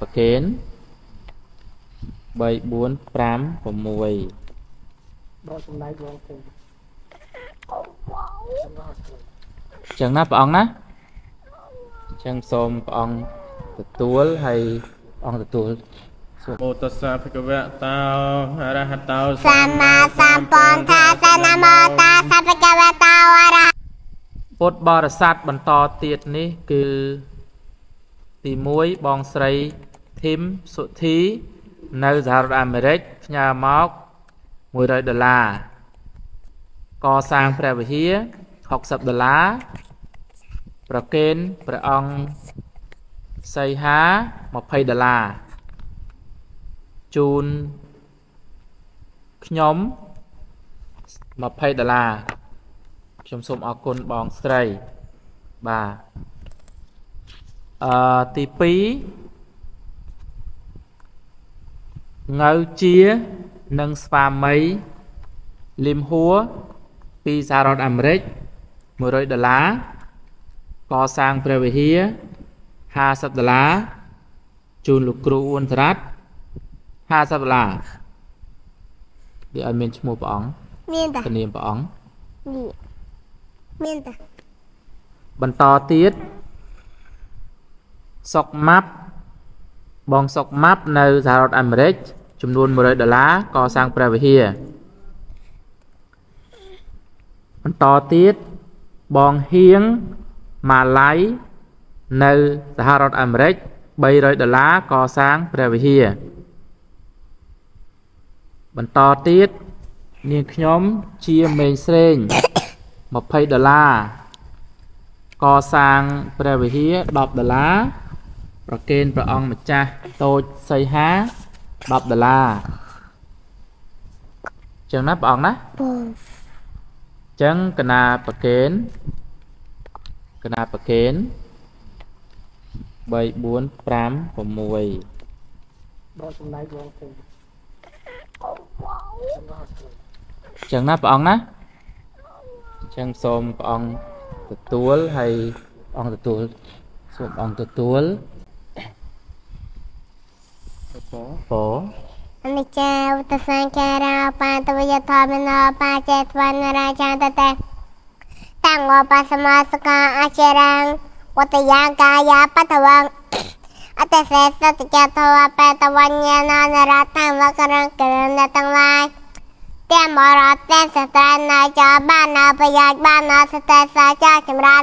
ប្រគេន3 4 5 6ដល់ចំណែកបងទេចឹងណាព្រះអង្គណាចឹងសូមព្រះអង្គទទួលហើយអង្គទទួលសុមោតសាភិកវៈតោអរហតោសម្មាសម្ពុទ្ធាសនមោតាសាភិកវៈតោអរហពុទ្ធបរិស័ទបន្តទៀតនេះ គឺទី1បងស្រីធីមសុធីនៅសហរដ្ឋអាមេរិកផ្ញើមក100ដុល្លារកសាងព្រះវិហារ60ដុល្លារប្រគេនព្រះអង្គសីហា20ដុល្លារជូនខ្ញុំ20ដុល្លារខ្ញុំសូមអរគុណបងស្រីបាទអឺទី2ងៅជានិងស្វាមីលឹមហួរ ពីសហរដ្ឋអាមេរិក100ដុល្លារកសាងព្រះវិហារ50ដុល្លារជូនលោកគ្រូអ៊ុនសរ៉ាត់50ដុល្លារវាឲ្យមានឈ្មោះព្រះអង្គមានតានាមព្រះអង្គនេះមានតាបន្តទៀតសុកម៉ាប់បងសុកម៉ាប់នៅសហរដ្ឋអាមេរិកចំនួន100ដុល្លារកសាងព្រះវិហារបន្តទៀតបងហៀងម៉ាឡៃនៅសហរដ្ឋអាមេរិក300ដុល្លារកសាងព្រះវិហារបន្តទៀតនាងខ្ញុំជាមេងស្រេង20ដុល្លារកសាងព្រះវិហារ10ដុល្លារប្រគេនព្រះអង្គម្ចាស់តូចសីហា10ដុល្លារចឹងណាព្រះអង្គណា ចឹងកណាប្រកេនកណាប្រកេន3 4 5 6ដល់ចំណែកបងទេចឹងណាព្រះអង្គណា ចឹងសូមព្រះអង្គទទួលហើយអង្គទទួលសូមអង្គទទួលពអនិច្ចាវតសង្ខារោបាទវយធម្មនោបាទេតវណ្ណរាចាតតេតាំងវបសមសកាអចរាងវតយាកាយាបតវងអតសេសតចតវបេតវញ្ញណានរតាំងវករងករណទាំងឡាយតែមរតតែសតាណាចាបានណាប្រយោជន៍បានណាសតេសាចាចម្រើន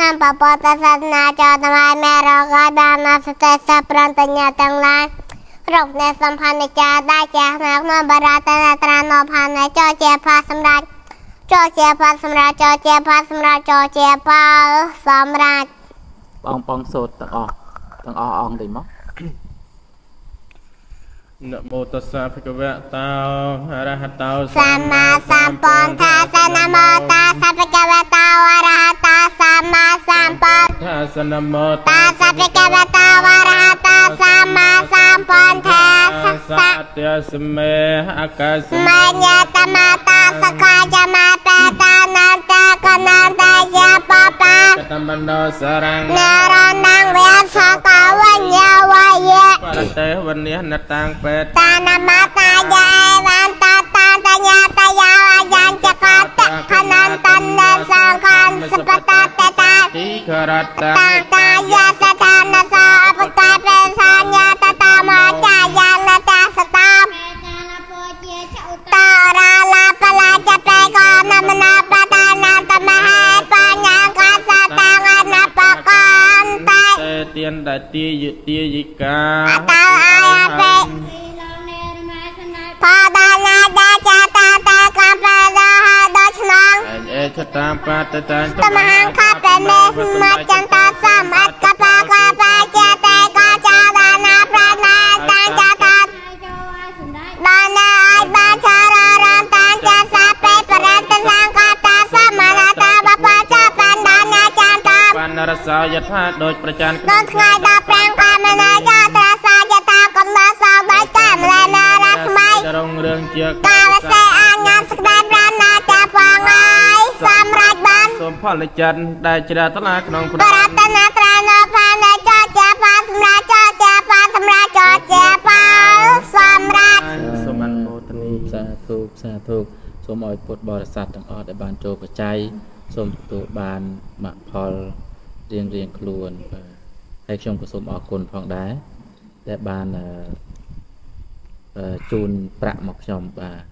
តាមបពតសាសនាចាតមៃមេរកបានណាសតេសាប្រន្តញ្ញាទាំងឡាយរូបអ្នកសម្ផានិកាដែលជាស្នាក់នៅបរាតនត្រាណោផានចោជាផាសម្រាប់ចោជាផាសម្រាប់ចោជាផាសម្រាប់ចោជាផាសម្រាប់បងបងសូត្រទាំងអស់ទាំងអស់អង្គទេមកនមោតស្សាភិក្ខវៈតោអរហតោសម្មាសម្ពុទ្ធាសនមោតស្សាភិក្ខវៈតោអរហតោសម្មាសម្ពុទ្ធាសនមោតស្សាភិក្ខវៈតោអរហតោសម្មាសปันทาสัสสะเตสเมอากาสมายาตมาตาสกาจมาตาตานันตากนัตาญาปปาตัมบันโดสรังนารนังเวสกาวันยาวายะปะเตวันเนตังเปตานามาตาญาวันตาตาตายาตายาวายันจะกาตะขนันตันนสังขันสุปตาตตาติครัตตาตาญาទានដែលទាយទាយិកាតោអាយបេផាដាណាដាចាតាតាកំប្រដាហាដល់ឆ្លងអេខតាបាតតាតមហាខតនេស្មចន្ទនរសោយថាដូចប្រច័នដល់ថ្ងៃ15ខែមីនាយត្រសាយថាកំណត់សោដោយតាមលានារស្មីត្រង់រឿងជាកាលសេអាញ៉ាំស្ដែងរាណាតាផងហើយសម្រាប់បានសូមផលចិត្តដែលជ្រះថ្លាក្នុងព្រះរតនត្រ័យនៅផានចាចាផាសម្រាប់ចាចាផាសម្រាប់ចាចាផាសម្រាប់សូមអនុមោទនីសាធុសាធុសូមឲ្យពុទ្ធបរិស័ទទាំងអស់ដែលបានចូលបច្ច័យសូមទទួលបានមគ្គផលរៀងរៀងខ្លួនបាទហើយខ្ញុំក៏សូមអរគុណផងដែរដែលបានអឺជូនប្រាក់មកខ្ញុំបាទ